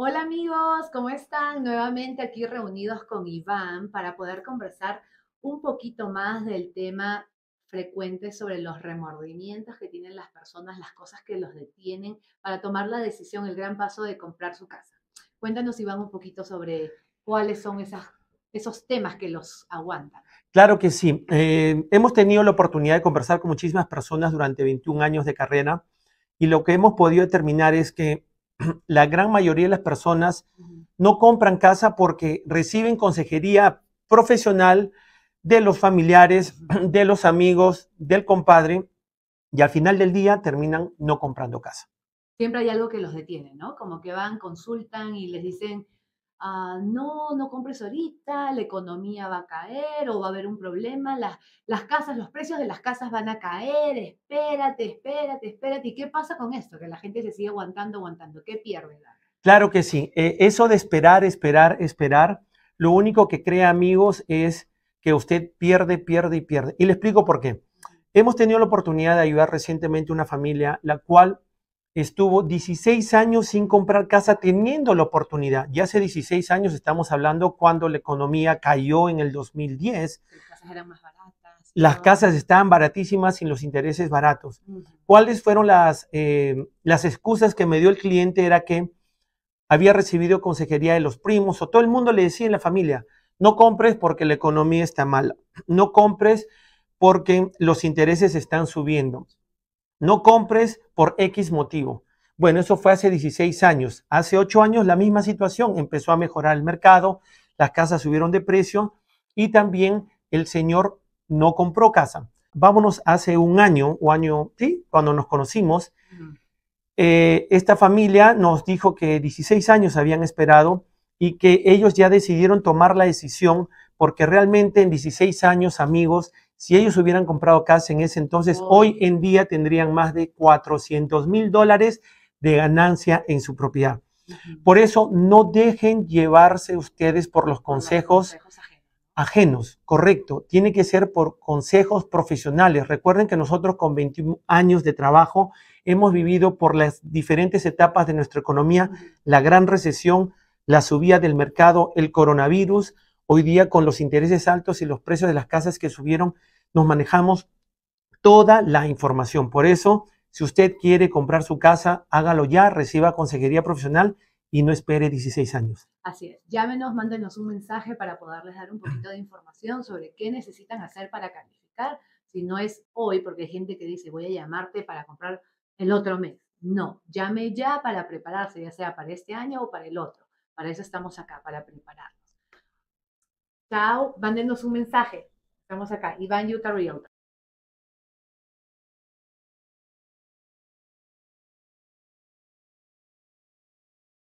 Hola amigos, ¿cómo están? Nuevamente aquí reunidos con Iván para poder conversar un poquito más del tema frecuente sobre los remordimientos que tienen las personas, las cosas que los detienen para tomar la decisión, el gran paso de comprar su casa. Cuéntanos Iván un poquito sobre cuáles son esas, esos temas que los aguantan. Claro que sí. Eh, hemos tenido la oportunidad de conversar con muchísimas personas durante 21 años de carrera y lo que hemos podido determinar es que la gran mayoría de las personas no compran casa porque reciben consejería profesional de los familiares, de los amigos, del compadre, y al final del día terminan no comprando casa. Siempre hay algo que los detiene, ¿no? Como que van, consultan y les dicen, Ah, no, no compres ahorita, la economía va a caer o va a haber un problema, las, las casas, los precios de las casas van a caer, espérate, espérate, espérate. ¿Y qué pasa con esto? Que la gente se sigue aguantando, aguantando. ¿Qué pierde? Claro que sí. Eh, eso de esperar, esperar, esperar, lo único que crea amigos es que usted pierde, pierde y pierde. Y le explico por qué. Hemos tenido la oportunidad de ayudar recientemente a una familia la cual estuvo 16 años sin comprar casa teniendo la oportunidad. Ya hace 16 años estamos hablando cuando la economía cayó en el 2010. Las casas eran más baratas. Las casas estaban baratísimas sin los intereses baratos. ¿Cuáles fueron las, eh, las excusas que me dio el cliente? Era que había recibido consejería de los primos o todo el mundo le decía en la familia, no compres porque la economía está mala, no compres porque los intereses están subiendo no compres por X motivo. Bueno, eso fue hace 16 años. Hace 8 años la misma situación. Empezó a mejorar el mercado, las casas subieron de precio y también el señor no compró casa. Vámonos hace un año, o año, sí, cuando nos conocimos, eh, esta familia nos dijo que 16 años habían esperado y que ellos ya decidieron tomar la decisión porque realmente en 16 años, amigos, si ellos hubieran comprado casa en ese entonces, hoy en día tendrían más de 400 mil dólares de ganancia en su propiedad. Por eso no dejen llevarse ustedes por los consejos, ajenos. correcto. Tiene que ser por consejos profesionales. Recuerden que nosotros con 21 años de trabajo hemos vivido por las diferentes etapas de nuestra economía, la gran recesión, la subida del mercado, el coronavirus, Hoy día con los intereses altos y los precios de las casas que subieron, nos manejamos toda la información. Por eso, si usted quiere comprar su casa, hágalo ya, reciba consejería profesional y no espere 16 años. Así es. Llámenos, mándenos un mensaje para poderles dar un poquito de información sobre qué necesitan hacer para calificar. Si no es hoy, porque hay gente que dice voy a llamarte para comprar el otro mes. No, llame ya para prepararse, ya sea para este año o para el otro. Para eso estamos acá, para preparar. Chao, mándenos un mensaje. Estamos acá, Iván Yuta Realtor.